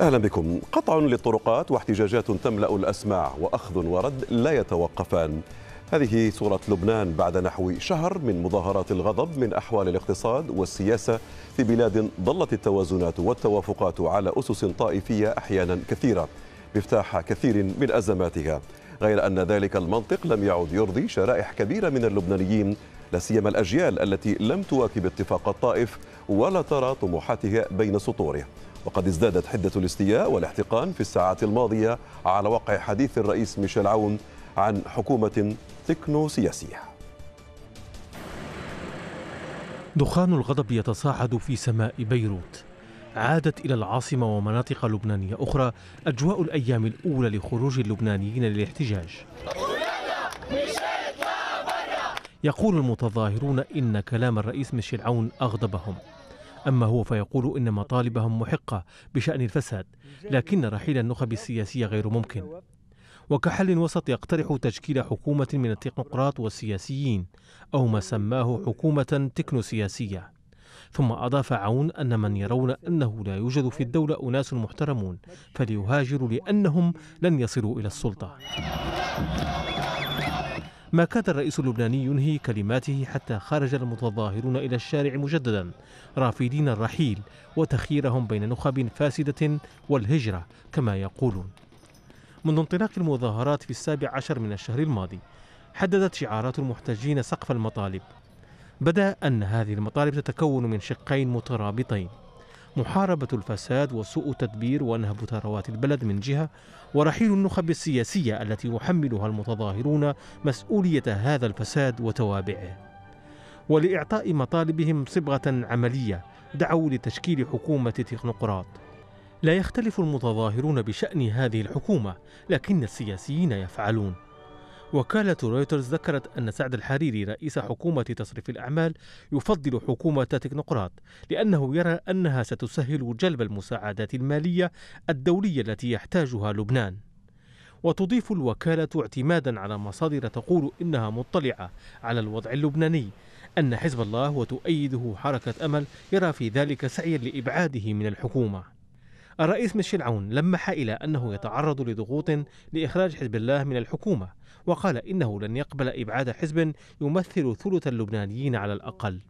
أهلا بكم قطع للطرقات واحتجاجات تملأ الأسماع وأخذ ورد لا يتوقفان هذه صورة لبنان بعد نحو شهر من مظاهرات الغضب من أحوال الاقتصاد والسياسة في بلاد ضلت التوازنات والتوافقات على أسس طائفية أحيانا كثيرة مفتاح كثير من أزماتها غير أن ذلك المنطق لم يعد يرضي شرائح كبيرة من اللبنانيين لا سيما الأجيال التي لم تواكب اتفاق الطائف ولا ترى طموحاتها بين سطوره وقد ازدادت حدة الاستياء والاحتقان في الساعات الماضية على وقع حديث الرئيس ميشيل عون عن حكومة تكنو سياسية دخان الغضب يتصاعد في سماء بيروت عادت إلى العاصمة ومناطق لبنانية أخرى أجواء الأيام الأولى لخروج اللبنانيين للاحتجاج يقول المتظاهرون إن كلام الرئيس ميشيل عون أغضبهم أما هو فيقول إن مطالبهم محقة بشأن الفساد لكن رحيل النخب السياسية غير ممكن وكحل وسط يقترح تشكيل حكومة من التكنقراط والسياسيين أو ما سماه حكومة تكنوسياسية ثم أضاف عون أن من يرون أنه لا يوجد في الدولة أناس محترمون فليهاجروا لأنهم لن يصلوا إلى السلطة ما كاد الرئيس اللبناني ينهي كلماته حتى خرج المتظاهرون إلى الشارع مجددا رافدين الرحيل وتخييرهم بين نخب فاسدة والهجرة كما يقولون منذ انطلاق المظاهرات في السابع عشر من الشهر الماضي حددت شعارات المحتجين سقف المطالب بدا أن هذه المطالب تتكون من شقين مترابطين محاربة الفساد وسوء تدبير ونهب ثروات البلد من جهة ورحيل النخب السياسية التي يحملها المتظاهرون مسؤولية هذا الفساد وتوابعه ولإعطاء مطالبهم صبغة عملية دعوا لتشكيل حكومة تكنوقراط لا يختلف المتظاهرون بشأن هذه الحكومة لكن السياسيين يفعلون وكالة رويترز ذكرت أن سعد الحريري رئيس حكومة تصريف الأعمال يفضل حكومة تكنوقراط لأنه يرى أنها ستسهل جلب المساعدات المالية الدولية التي يحتاجها لبنان وتضيف الوكالة اعتمادا على مصادر تقول إنها مطلعة على الوضع اللبناني أن حزب الله وتؤيده حركة أمل يرى في ذلك سعيا لإبعاده من الحكومة الرئيس ميشيل عون لمح إلى أنه يتعرض لضغوط لإخراج حزب الله من الحكومة وقال إنه لن يقبل إبعاد حزب يمثل ثلث اللبنانيين على الأقل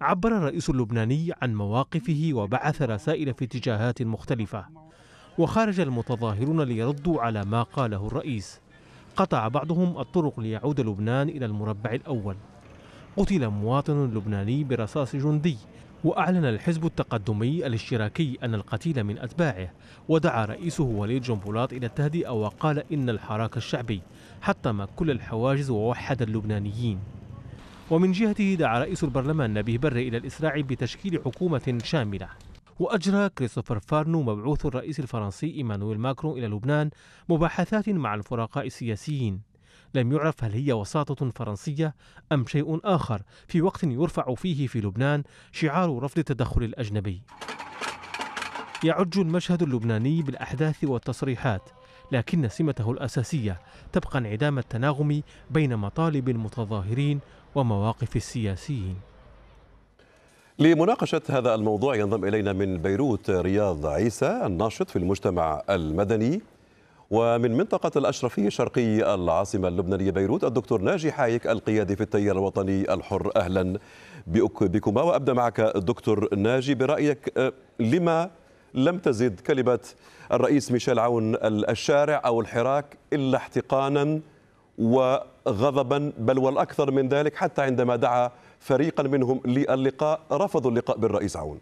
عبر الرئيس اللبناني عن مواقفه وبعث رسائل في اتجاهات مختلفة وخرج المتظاهرون ليردوا على ما قاله الرئيس قطع بعضهم الطرق ليعود لبنان إلى المربع الأول قتل مواطن لبناني برصاص جندي وأعلن الحزب التقدمي الاشتراكي أن القتيل من أتباعه ودعا رئيسه وليد جنبلاط إلى التهدئة وقال إن الحراك الشعبي حطم كل الحواجز ووحد اللبنانيين ومن جهته دعا رئيس البرلمان نبيه بري إلى الإسراع بتشكيل حكومة شاملة وأجرى كريستوفر فارنو مبعوث الرئيس الفرنسي إيمانويل ماكرون إلى لبنان مباحثات مع الفرقاء السياسيين لم يعرف هل هي وساطة فرنسية أم شيء آخر في وقت يرفع فيه في لبنان شعار رفض التدخل الأجنبي. يعج المشهد اللبناني بالأحداث والتصريحات لكن سمته الأساسية تبقى انعدام التناغم بين مطالب المتظاهرين ومواقف السياسيين. لمناقشة هذا الموضوع ينضم إلينا من بيروت رياض عيسى الناشط في المجتمع المدني ومن منطقة الأشرفية شرقي العاصمة اللبنانية بيروت الدكتور ناجي حايك القيادي في التيار الوطني الحر أهلا بكما وأبدأ معك الدكتور ناجي برأيك آه، لما لم تزد كلمة الرئيس ميشيل عون الشارع أو الحراك إلا احتقانا وغضبا بل والأكثر من ذلك حتى عندما دعا فريقا منهم للقاء رفضوا اللقاء بالرئيس عون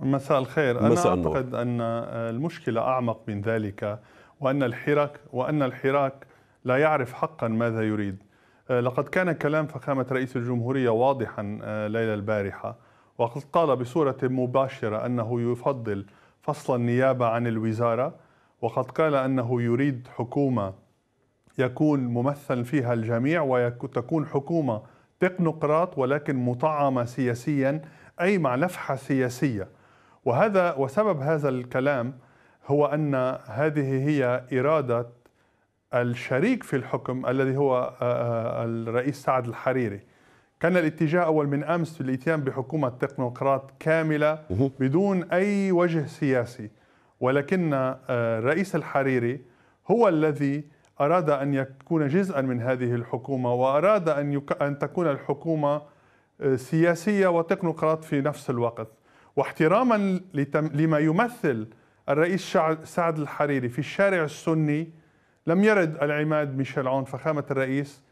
مساء الخير أنا مساء أنا أعتقد أن المشكلة أعمق من ذلك وأن الحراك وأن الحراك لا يعرف حقا ماذا يريد آه، لقد كان كلام فخامة رئيس الجمهورية واضحا آه، ليلة البارحة وقد قال بصورة مباشرة أنه يفضل فصل النيابة عن الوزارة وقد قال أنه يريد حكومة يكون ممثل فيها الجميع وتكون حكومة تقنقراط ولكن مطعمة سياسيا أي مع نفحة سياسية وهذا وسبب هذا الكلام هو ان هذه هي اراده الشريك في الحكم الذي هو آه، آه، الرئيس سعد الحريري كان الاتجاه اول من امس في الاتيان بحكومه تكنوقراط كامله بدون اي وجه سياسي ولكن آه، الرئيس الحريري هو الذي اراد ان يكون جزءا من هذه الحكومه واراد ان ان تكون الحكومه سياسيه وتكنوقراط في نفس الوقت واحتراما لما يمثل الرئيس سعد الحريري في الشارع السني لم يرد العماد ميشيل عون فخامة الرئيس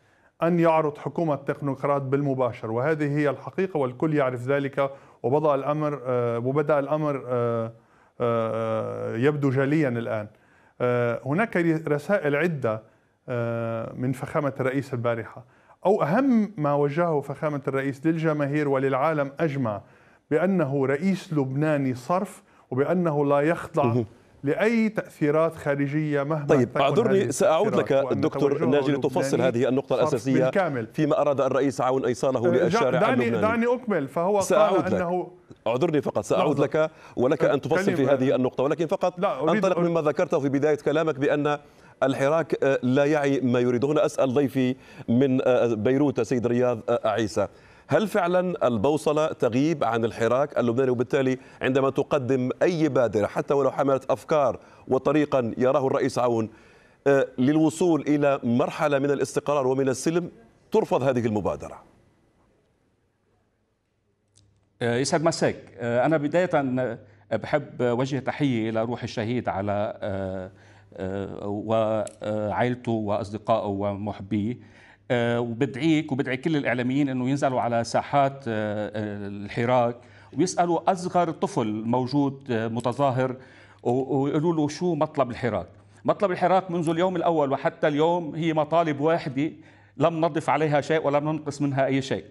أن يعرض حكومة تكنوقراط بالمباشر وهذه هي الحقيقة والكل يعرف ذلك آه، وبدأ الأمر وبدأ آه، الأمر آه، يبدو جليا الآن هناك رسائل عدة من فخامة الرئيس البارحة أو أهم ما وجهه فخامة الرئيس للجماهير وللعالم أجمع بأنه رئيس لبناني صرف وبأنه لا يخضع لاي تاثيرات خارجيه مهما طيب اعذرني ساعود لك دكتور ناجي لتفصل هذه النقطه الاساسيه بالكامل. فيما اراد الرئيس عون ايصاله إيه، للشارع دعني اللبناني دعني اكمل فهو سأعود قال لك. انه اعذرني فقط ساعود لك ولك ان تفصل في هذه النقطه ولكن فقط انطلق مما ذكرته في بدايه كلامك بان الحراك آه، لا يعي ما يريد هنا اسال ضيفي من آه، بيروت سيد رياض آه، عيسى هل فعلا البوصلة تغيب عن الحراك اللبناني وبالتالي عندما تقدم أي بادرة حتى ولو حملت أفكار وطريقا يراه الرئيس عون آه، للوصول إلى مرحلة من الاستقرار ومن السلم ترفض هذه المبادرة آه، يسعد مساك آه، أنا بداية بحب وجه تحية إلى روح الشهيد على وعائلته وأصدقائه ومحبيه آه، وبدعيك وبدعي كل الاعلاميين انه ينزلوا على ساحات آه، آه، الحراك ويسالوا اصغر طفل موجود متظاهر ويقولوا له شو مطلب الحراك مطلب الحراك منذ اليوم الاول وحتى اليوم هي مطالب واحده لم نضف عليها شيء ولم ننقص منها اي شيء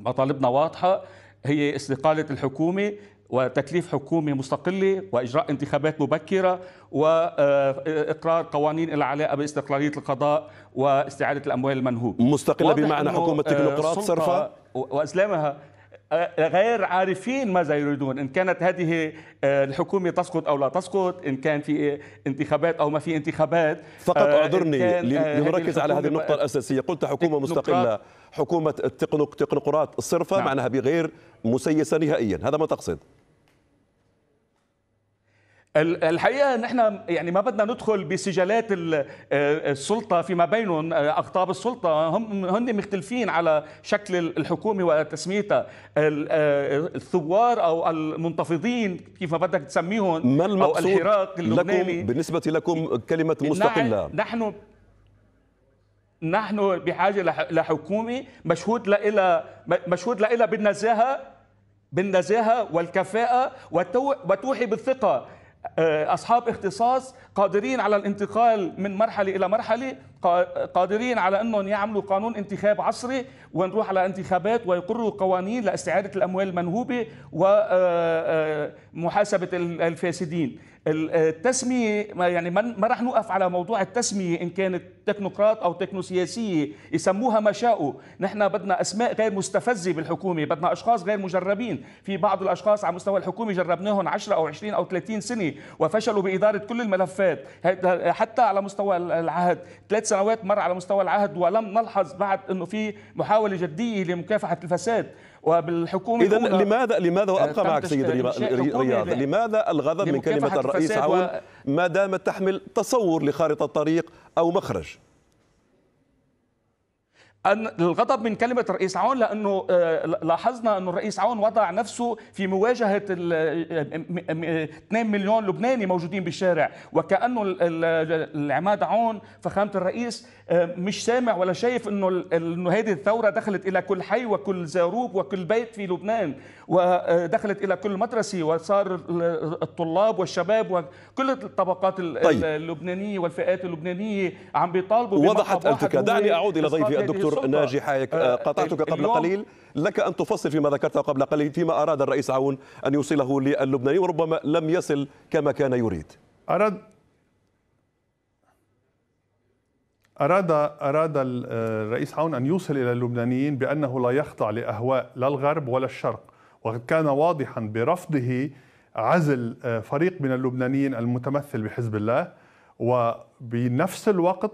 مطالبنا واضحه هي استقاله الحكومه وتكليف حكومة مستقلة وإجراء انتخابات مبكرة وإقرار قوانين العلاقة باستقلالية القضاء واستعادة الأموال المنهوب مستقلة بمعنى حكومة آه، تكنوقراط صرفة وأسلامها آه، غير عارفين ماذا يريدون إن كانت هذه آه، الحكومة تسقط أو لا تسقط إن كان في انتخابات أو ما في انتخابات فقط أعذرني لنركز على هذه النقطة الأساسية قلت حكومة مستقلة حكومة التقنقرات الصرفة نعم. معناها بغير مسيسة نهائيا هذا ما تقصد الحقيقه ان احنا يعني ما بدنا ندخل بسجلات آه، آه، السلطه فيما بينهم آه، اقطاب السلطه هم هن مختلفين على شكل الحكومه وتسميتها الثوار او المنتفضين كيف ما بدك تسميهم ما او الحراك اللبناني لكم بالنسبه لكم كلمه مستقله نحن نحن بحاجه لحكومه مشهود لها مشهود لها بالنزاهه بالنزاهة والكفاءة وتوحي بالثقة آه، اصحاب اختصاص قادرين على الانتقال من مرحله الى مرحله قادرين على انهم يعملوا قانون انتخاب عصري ونروح على انتخابات ويقروا قوانين لاستعاده الاموال المنهوبه ومحاسبه الفاسدين التسميه يعني ما راح نوقف على موضوع التسميه ان كانت تكنوقراط او تكنوسياسيه يسموها ما شاءوا نحن بدنا اسماء غير مستفزه بالحكومه بدنا اشخاص غير مجربين في بعض الاشخاص على مستوى الحكومه جربناهم 10 او 20 او 30 سنه وفشلوا باداره كل الملفات حتى على مستوى العهد ثلاث سنوات مر على مستوى العهد ولم نلحظ بعد انه في محاوله جديه لمكافحه الفساد وبالحكومه اذا لماذا لماذا وابقى آه، معك سيد رياض لماذا الغضب من كلمه الرئيس عون ما دامت تحمل تصور لخارطه طريق او مخرج أن الغضب من كلمة الرئيس عون لأنه آه، لاحظنا أن الرئيس عون وضع نفسه في مواجهة 2 مليون لبناني موجودين بالشارع وكأنه العماد عون فخامة الرئيس آه، مش سامع ولا شايف أنه هذه الثورة دخلت إلى كل حي وكل زاروب وكل بيت في لبنان ودخلت آه، إلى كل مدرسة وصار الطلاب والشباب وكل الطبقات طيب. اللبنانية والفئات اللبنانية عم بيطالبوا وضحت الفكرة دعني أعود إلى ضيفي الدكتور تفكير ناجحه آه، قطعتك قبل قليل لك ان تفصل فيما ذكرته قبل قليل فيما اراد الرئيس عون ان يوصله للبناني وربما لم يصل كما كان يريد اراد أراد أراد الرئيس عون أن يوصل إلى اللبنانيين بأنه لا يخضع لأهواء لا الغرب ولا الشرق وقد كان واضحا برفضه عزل آه، فريق من اللبنانيين المتمثل بحزب الله وبنفس الوقت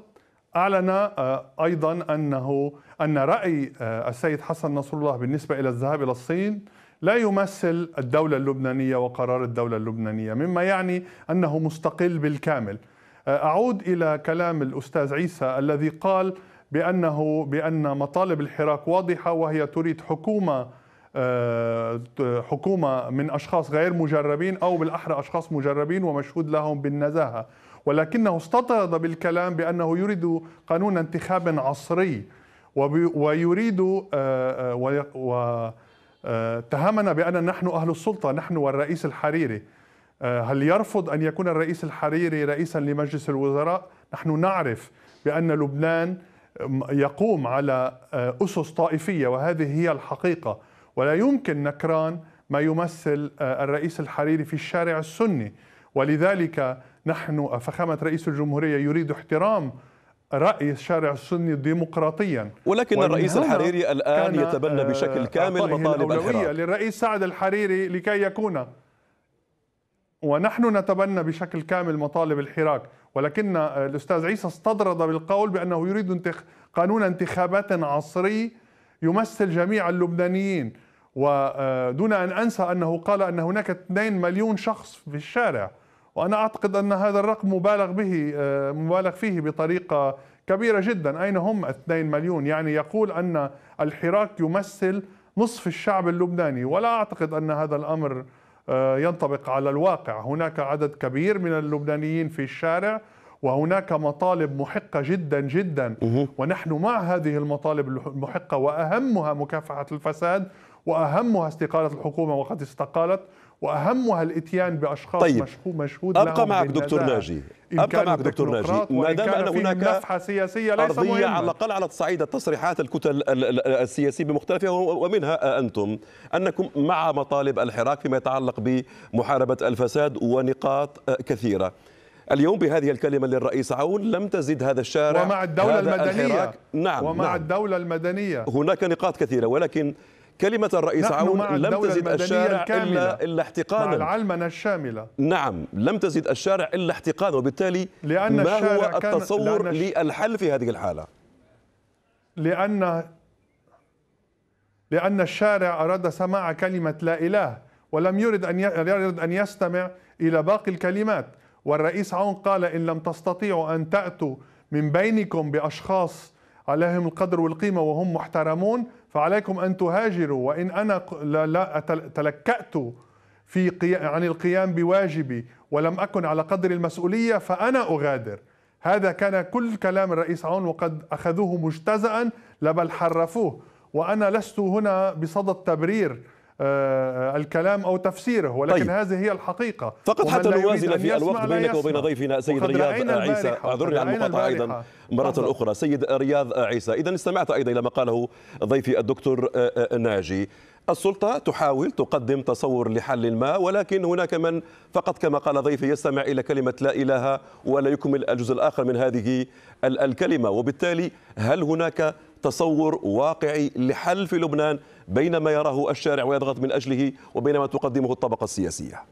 أعلن آه، أيضا أنه أن رأي آه، السيد حسن نصر الله بالنسبة إلى الذهاب إلى الصين لا يمثل الدولة اللبنانية وقرار الدولة اللبنانية مما يعني أنه مستقل بالكامل آه، أعود إلى كلام الأستاذ عيسى الذي قال بأنه بأن مطالب الحراك واضحة وهي تريد حكومة حكومة من أشخاص غير مجربين أو بالأحرى أشخاص مجربين ومشهود لهم بالنزاهة ولكنه استطرد بالكلام بأنه يريد قانون انتخاب عصري ويريد آه، آه، واتهمنا آه، بأن نحن أهل السلطة نحن والرئيس الحريري هل يرفض أن يكون الرئيس الحريري رئيسا لمجلس الوزراء؟ نحن نعرف بأن لبنان يقوم على أسس طائفية وهذه هي الحقيقة ولا يمكن نكران ما يمثل الرئيس الحريري في الشارع السني ولذلك نحن فخامة رئيس الجمهورية يريد احترام رأي الشارع السني ديمقراطيا ولكن الرئيس الحريري الآن يتبنى آه، بشكل كامل مطالب الحراك للرئيس سعد الحريري لكي يكون ونحن نتبنى بشكل كامل مطالب الحراك ولكن الأستاذ عيسى استطرد بالقول بأنه يريد قانون انتخابات عصري يمثل جميع اللبنانيين ودون أن أنسى أنه قال أن هناك 2 مليون شخص في الشارع وأنا أعتقد أن هذا الرقم مبالغ به آه، مبالغ فيه بطريقة كبيرة جدا أين هم 2 مليون يعني يقول أن الحراك يمثل نصف الشعب اللبناني ولا أعتقد أن هذا الأمر آه، ينطبق على الواقع هناك عدد كبير من اللبنانيين في الشارع وهناك مطالب محقة جدا جدا ونحن مع هذه المطالب المحقة وأهمها مكافحة الفساد وأهمها استقالة الحكومة وقد استقالت واهمها الاتيان باشخاص طيب. مشهود ابقى معك دكتور ناجي ابقى معك دكتور ناجي ما دام ان هناك نفحه سياسيه ليس ارضيه مهمة. على الاقل على صعيد التصريحات الكتل السياسيه بمختلفها ومنها انتم انكم مع مطالب الحراك فيما يتعلق بمحاربه الفساد ونقاط كثيره اليوم بهذه الكلمة للرئيس عون لم تزد هذا الشارع ومع الدولة المدنية الحراك. نعم ومع نعم. الدولة المدنية هناك نقاط كثيرة ولكن كلمة الرئيس عون لم تزد الشارع إلا, إلا احتقانا مع العلمنة الشاملة نعم لم تزد الشارع إلا احتقانا وبالتالي لأن ما هو التصور لأن للحل في هذه الحالة لأن لأن الشارع أراد سماع كلمة لا إله ولم يرد أن يرد أن يستمع إلى باقي الكلمات والرئيس عون قال إن لم تستطيعوا أن تأتوا من بينكم بأشخاص عليهم القدر والقيمة وهم محترمون فعليكم أن تهاجروا وإن أنا لا, لا تلكأت في عن القيام بواجبي ولم أكن على قدر المسؤولية فأنا أغادر هذا كان كل كلام الرئيس عون وقد أخذوه مجتزأ لبل حرفوه وأنا لست هنا بصدد تبرير آه، آه، الكلام أو تفسيره ولكن طيب. هذه هي الحقيقة فقط حتى نوازن في الوقت بينك وبين ضيفنا سيد رياض عيسى أعذرني عن المقاطعة أيضا مرة أحضر. أخرى سيد رياض عيسى إذا استمعت أيضا إلى ما قاله ضيفي الدكتور آه، ناجي السلطة تحاول تقدم تصور لحل ما ولكن هناك من فقط كما قال ضيفي يستمع إلى كلمة لا إله ولا يكمل الجزء الآخر من هذه الكلمة وبالتالي هل هناك تصور واقعي لحل في لبنان بين ما يراه الشارع ويضغط من أجله وبين ما تقدمه الطبقة السياسية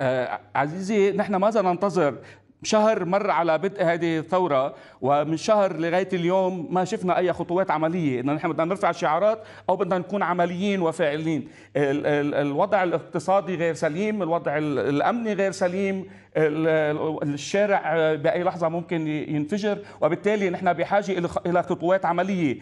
آه، عزيزي نحن ماذا ننتظر شهر مر على بدء هذه الثورة ومن شهر لغاية اليوم ما شفنا أي خطوات عملية إنه نحن بدنا نرفع شعارات أو بدنا نكون عمليين وفاعلين ال ال الوضع الاقتصادي غير سليم الوضع الأمني غير سليم الشارع بأي لحظة ممكن ينفجر وبالتالي نحن بحاجة إلى خطوات عملية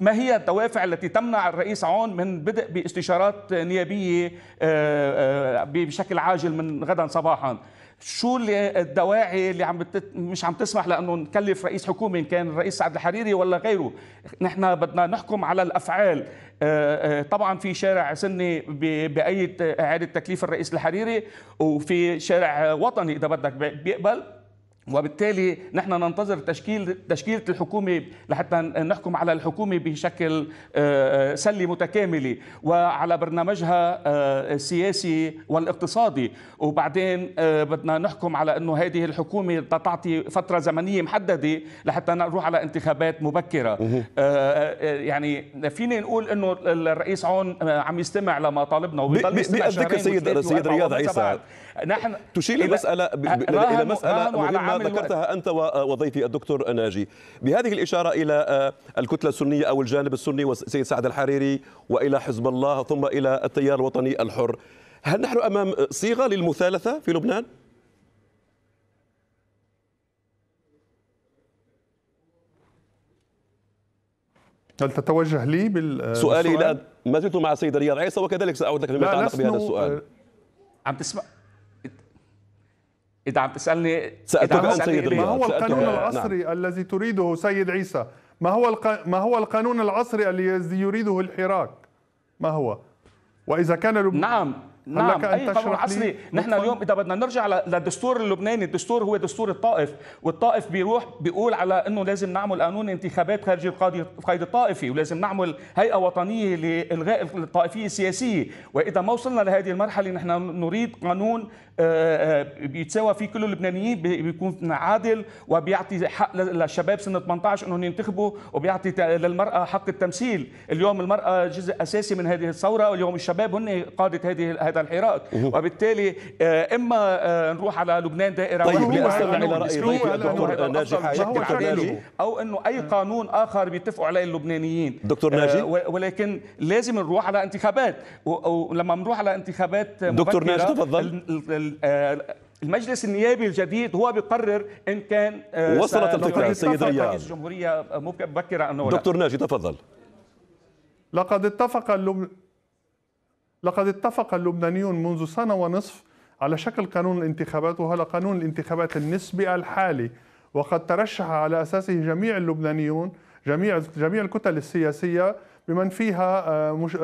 ما هي الدوافع التي تمنع الرئيس عون من بدء باستشارات نيابية آه، آه، بشكل عاجل من غدا صباحا شو اللي الدواعي اللي عم بتت... مش عم تسمح لانه نكلف رئيس حكومه ان كان الرئيس سعد الحريري ولا غيره نحن بدنا نحكم على الافعال آه، آه، طبعا في شارع سني باي اعاده تكليف الرئيس الحريري وفي شارع وطني اذا بدك بيقبل وبالتالي نحن ننتظر تشكيل تشكيله الحكومه لحتى نحكم على الحكومه بشكل آه، سله متكامله وعلى برنامجها آه، السياسي والاقتصادي وبعدين آه، بدنا نحكم على انه هذه الحكومه تعطي فتره زمنيه محدده لحتى نروح على انتخابات مبكره يعني فيني نقول انه الرئيس عون عم يستمع لمطالبنا طالبنا بأذكر سيد سيد رياض عيسى نحن تشير المساله الى مساله مهمه ذكرتها ذكرتها أنت آه، وضيفي الدكتور ناجي بهذه الإشارة إلى آه، الكتلة السنية أو الجانب السني والسيد سعد الحريري وإلى حزب الله ثم إلى التيار الوطني الحر هل نحن أمام صيغة للمثالثة في لبنان؟ هل تتوجه لي آه، بالسؤال؟ سؤالي الان ما زلت مع السيد رياض عيسى وكذلك ساعود لك فيما يتعلق بهذا السؤال عم تسمع اذا عم تسالني سالتك عن سيد ما هو القانون العصري نعم. الذي تريده سيد عيسى ما هو الق... ما هو القانون العصري الذي يريده الحراك ما هو واذا كان لب... نعم نعم اي قانون عصري نحن اليوم اذا بدنا نرجع للدستور اللبناني الدستور هو دستور الطائف والطائف بيروح بيقول على انه لازم نعمل قانون انتخابات خارج القاضي القيد الطائفي ولازم نعمل هيئه وطنيه لالغاء الطائفيه السياسيه واذا ما وصلنا لهذه المرحله نحن نريد قانون بيتساوى آه، آه، فيه كل اللبنانيين بيكون عادل وبيعطي حق للشباب سن 18 انهم ينتخبوا وبيعطي للمراه حق التمثيل اليوم المراه جزء اساسي من هذه الثوره واليوم الشباب هن قاده هذه هذا الحراك وبالتالي آه، اما نروح على لبنان دائره طيب واحده الى راي الدكتور ناجي يشكل حجاجي او انه اي قانون اخر بيتفقوا عليه اللبنانيين دكتور ناجي ولكن لازم نروح على انتخابات ولما بنروح على انتخابات دكتور ناجي تفضل آه، المجلس النيابي الجديد هو بيقرر ان كان آه، وصلت الفكره السيد رياض رئيس الجمهوريه آه، مبكره انه دكتور ناجي تفضل لقد اتفق اللب... لقد اتفق اللبنانيون منذ سنه ونصف على شكل قانون الانتخابات وهو قانون الانتخابات النسبي الحالي وقد ترشح على اساسه جميع اللبنانيون جميع جميع الكتل السياسيه بمن فيها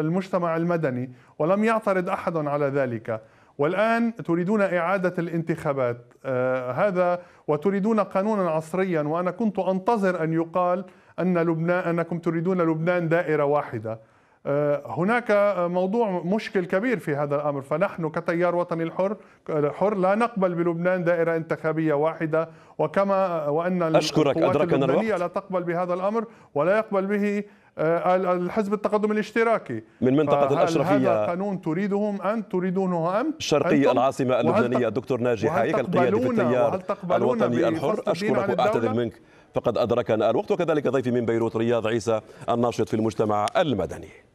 المجتمع المدني ولم يعترض احد على ذلك والآن تريدون إعادة الانتخابات آه، هذا وتريدون قانونا عصريا وأنا كنت أنتظر أن يقال أن لبنان أنكم تريدون لبنان دائرة واحدة آه، هناك موضوع مشكل كبير في هذا الامر فنحن كتيار وطني الحر حر لا نقبل بلبنان دائره انتخابيه واحده وكما وان أشكرك القوات أدركنا اللبنانيه الوقت. لا تقبل بهذا الامر ولا يقبل به آه، الحزب التقدم الاشتراكي من منطقة الأشرفية هذا قانون تريدهم أن تريدونه أم شرقي العاصمة اللبنانية دكتور ناجي حايك القيادي في التيار الوطني الحر أشكرك وأعتذر منك فقد أدركنا الوقت وكذلك ضيفي من بيروت رياض عيسى الناشط في المجتمع المدني